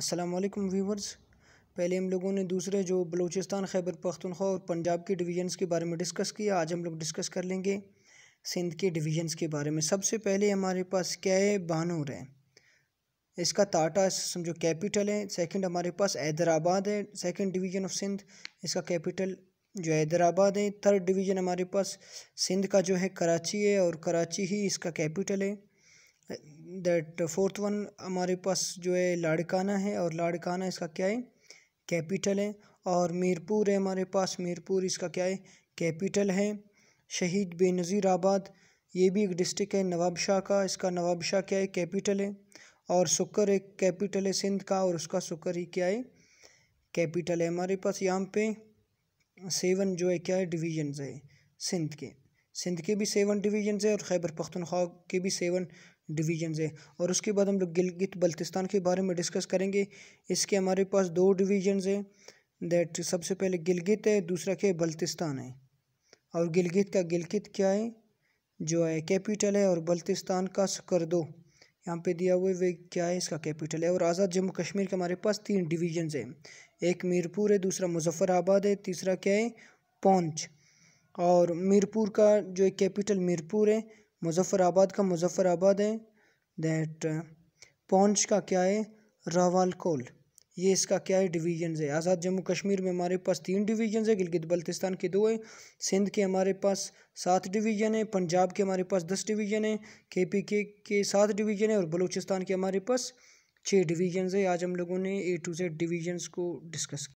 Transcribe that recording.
Aslam viewers पहले हम लोगों ने दूसरे जो बलूचिस्तान खैबर पख्तनख्वा और पंजाब के डिवीज़न्स के बारे में डिस्कस किया आज हम लोग डिस्कस कर लेंगे सिंध के डिवीज़न्स के बारे में सबसे पहले हमारे पास क्या है बानूर है इसका टाटा समझो कैपिटल है सेकंड हमारे पास हैदराबाद है सेकंड डिवीज़न ऑफ सिंध इसका कैपिटल जो हैदराबाद है थर्ड डिवीज़न हमारे पास सिंध का जो है कराची है और कराची ही इसका कैपिटल है दैट फोर्थ वन हमारे पास जो है लाड़काना है और लाड़काना इसका क्या है कैपिटल है और मीरपुर है हमारे पास मीरपुर इसका क्या है कैपिटल है शहीद बेनज़ीर आबाद ये भी एक डिस्ट्रिक्ट है नवाबशाह का इसका नवाबशाह क्या है कैपिटल है और सुकर एक कैपिटल है सिंध का और उसका सुकर ही क्या है कैपिटल है हमारे पास यहाँ पे सेवन जो है क्या है डिवीजन्स है सिंध के सिंध के भी सेवन डिवीजन्स है और खैबर पख्तनख्वा के भी सेवन डिवीजन है और उसके बाद हम लोग गिलगित बल्तिस्तान के बारे में डिस्कस करेंगे इसके हमारे पास दो डिवीजन है दैट सबसे पहले गिलगित है दूसरा क्या है बल्तिस्तान है और गिलगित का गिलगित क्या है जो है कैपिटल है और बल्तिस्तान का सकरदो यहाँ पे दिया हुआ वे क्या है इसका कैपिटल है और आज़ाद जम्मू कश्मीर के हमारे पास तीन डिवीजन है एक मीरपुर है दूसरा मुजफ्फराबाद है तीसरा क्या है पौंछ और मीरपुर का जो है कैपिटल मीरपुर है आबाद का आबाद है दैट पौंछ का क्या है रावालकोल ये इसका क्या है डिवीजन्स है आज़ाद जम्मू कश्मीर में हमारे पास तीन डिवीजन्स है गिलगित बल्तिस्तान के दो है सिंध के हमारे पास सात डिवीजन है पंजाब के हमारे पास दस डिवीजन है के पी के के सात डिवीजन है और बलूचिस्तान के हमारे पास छः डिवीजन्स है आज हम लोगों ने ए टू जेड डिवीजन्स को डिस्कस किया